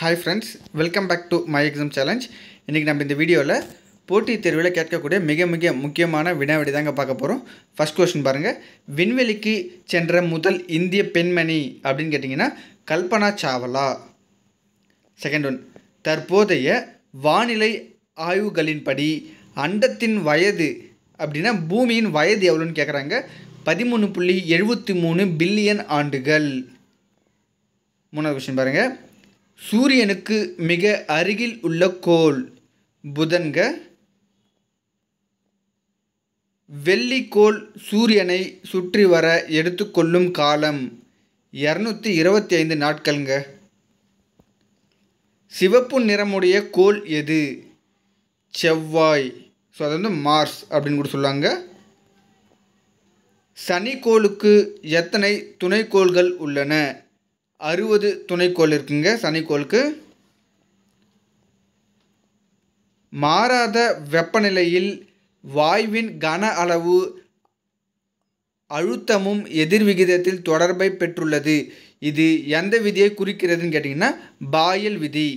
hi friends welcome back to my exam challenge இன்றைக்கி நம்ம இந்த வீடியோவில் போட்டித் தேர்வில் கேட்கக்கூடிய மிக மிக முக்கியமான வினாவிடை தாங்க பார்க்க போகிறோம் ஃபஸ்ட் கொஸ்டின் பாருங்கள் விண்வெளிக்கு சென்ற முதல் இந்திய பெண்மணி அப்படின்னு கேட்டிங்கன்னா கல்பனா சாவலா செகண்ட் ஒன் தற்போதைய வானிலை ஆய்வுகளின்படி அண்டத்தின் வயது அப்படின்னா பூமியின் வயது எவ்வளோன்னு கேட்குறாங்க பதிமூணு புள்ளி எழுபத்தி மூணு பில்லியன் ஆண்டுகள் மூணாவது கொஸ்டின் பாருங்கள் சூரியனுக்கு மிக அருகில் உள்ள கோள் புதன்க வெள்ளிக்கோள் சூரியனை சுற்றி வர எடுத்துக்கொள்ளும் காலம் இரநூத்தி இருபத்தி ஐந்து நாட்களுங்க சிவப்பு நிறமுடைய கோள் எது செவ்வாய் ஸோ அது வந்து மார்ஸ் அப்படின்னு கூட சொல்லுவாங்க சனிக்கோளுக்கு எத்தனை துணைக்கோள்கள் உள்ளன அறுபது துணைக்கோள் இருக்குங்க சனிக்கோளுக்கு மாறாத வெப்பநிலையில் வாயுவின் கன அளவு அழுத்தமும் எதிர்விகிதத்தில் தொடர்பை பெற்றுள்ளது இது எந்த விதியை குறிக்கிறதுன்னு கேட்டிங்கன்னா பாயல் விதி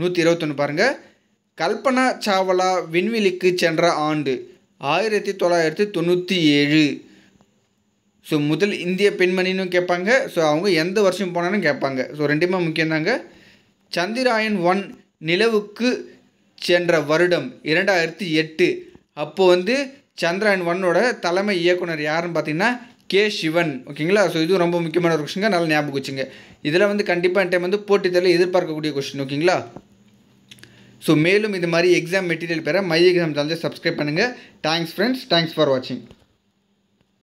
நூற்றி இருபத்தொன்று பாருங்கள் கல்பனா சாவலா விண்வெளிக்கு சென்ற ஆண்டு ஆயிரத்தி தொள்ளாயிரத்தி தொண்ணூற்றி ஏழு ஸோ முதல் இந்திய பெண்மணின்னு கேட்பாங்க ஸோ அவங்க எந்த வருஷம் போனாலும் கேட்பாங்க ஸோ ரெண்டுமே முக்கியம்தாங்க சந்திராயன் ஒன் நிலவுக்கு சென்ற வருடம் இரண்டாயிரத்தி எட்டு அப்போது வந்து சந்திராயன் ஒன்னோட தலைமை இயக்குனர் யாருன்னு பார்த்தீங்கன்னா கே சிவன் ஓகேங்களா ஸோ இதுவும் ரொம்ப முக்கியமான ஒரு கொஷிங்க நல்லா ஞாபகம் வச்சுங்க இதில் வந்து கண்டிப்பாக டைம் வந்து போட்டி தேர்வில் எதிர்பார்க்கக்கூடிய கொஷின் ஓகேங்களா ஸோ மேலும் இது மாதிரி எக்ஸாம் மெட்டீரியல் பெற மை எக்ஸாம் தந்து சப்ஸ்கிரைப் பண்ணுங்கள் தேங்க்ஸ் ஃப்ரெண்ட்ஸ் தேங்க்ஸ் ஃபார் வாட்சிங்